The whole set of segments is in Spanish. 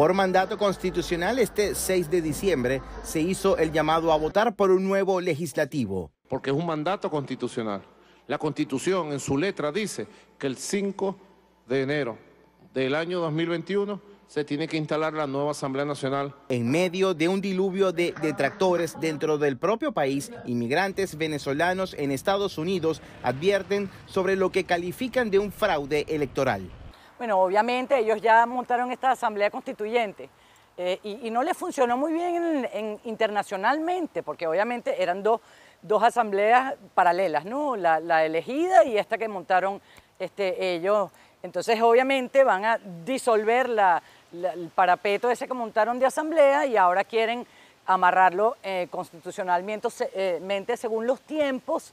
Por mandato constitucional, este 6 de diciembre se hizo el llamado a votar por un nuevo legislativo. Porque es un mandato constitucional. La constitución en su letra dice que el 5 de enero del año 2021 se tiene que instalar la nueva Asamblea Nacional. En medio de un diluvio de detractores dentro del propio país, inmigrantes venezolanos en Estados Unidos advierten sobre lo que califican de un fraude electoral. Bueno, obviamente ellos ya montaron esta asamblea constituyente eh, y, no les funcionó muy bien internacionalmente, porque obviamente eran dos, asambleas paralelas, ¿no? La, elegida y esta que montaron este, ellos. Entonces, obviamente van a disolver el parapeto ese que montaron de asamblea y ahora quieren amarrarlo eh, constitucionalmente eh, según los tiempos,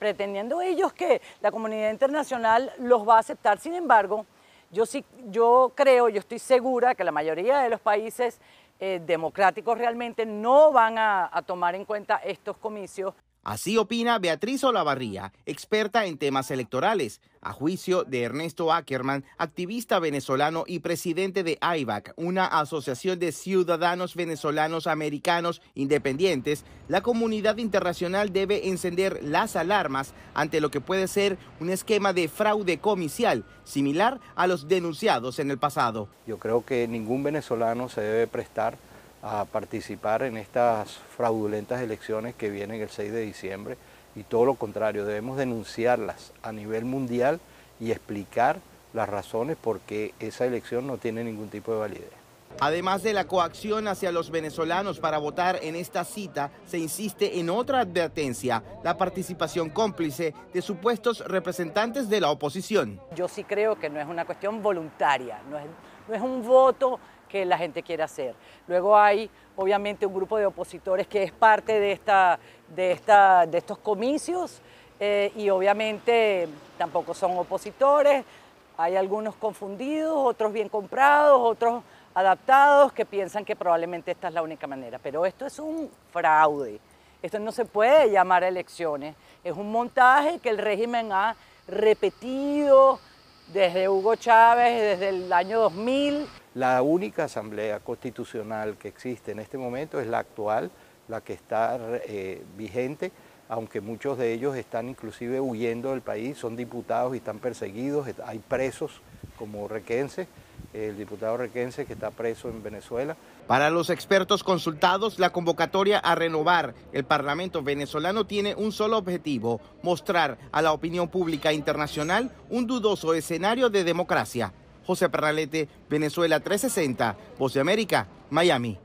pretendiendo ellos que la comunidad internacional los va a aceptar. Sin embargo, yo sí, yo creo, yo estoy segura que la mayoría de los países eh, democráticos realmente no van a tomar en cuenta estos comicios. Así opina Beatriz Olavarría, experta en temas electorales, a juicio de Ernesto Ackerman, activista venezolano y presidente de AIVAC, una asociación de ciudadanos venezolanos americanos independientes, la comunidad internacional debe encender las alarmas ante lo que puede ser un esquema de fraude comicial similar a los denunciados en el pasado. Yo creo que ningún venezolano se debe prestar a participar en estas fraudulentas elecciones que vienen el 6 de diciembre y todo lo contrario, debemos denunciarlas a nivel mundial y explicar las razones por qué esa elección no tiene ningún tipo de validez. Además de la coacción hacia los venezolanos para votar en esta cita, se insiste en otra advertencia, la participación cómplice de supuestos representantes de la oposición. Yo sí creo que no es una cuestión voluntaria, no es, no es un voto que la gente quiere hacer. Luego hay, obviamente, un grupo de opositores que es parte de, esta, de, esta, de estos comicios eh, y obviamente tampoco son opositores. Hay algunos confundidos, otros bien comprados, otros adaptados que piensan que probablemente esta es la única manera. Pero esto es un fraude. Esto no se puede llamar elecciones. Es un montaje que el régimen ha repetido, desde Hugo Chávez, desde el año 2000. La única asamblea constitucional que existe en este momento es la actual, la que está eh, vigente, aunque muchos de ellos están inclusive huyendo del país, son diputados y están perseguidos, hay presos como requenses el diputado Requense que está preso en Venezuela. Para los expertos consultados, la convocatoria a renovar el Parlamento venezolano tiene un solo objetivo, mostrar a la opinión pública internacional un dudoso escenario de democracia. José Perralete, Venezuela 360, Voz de América, Miami.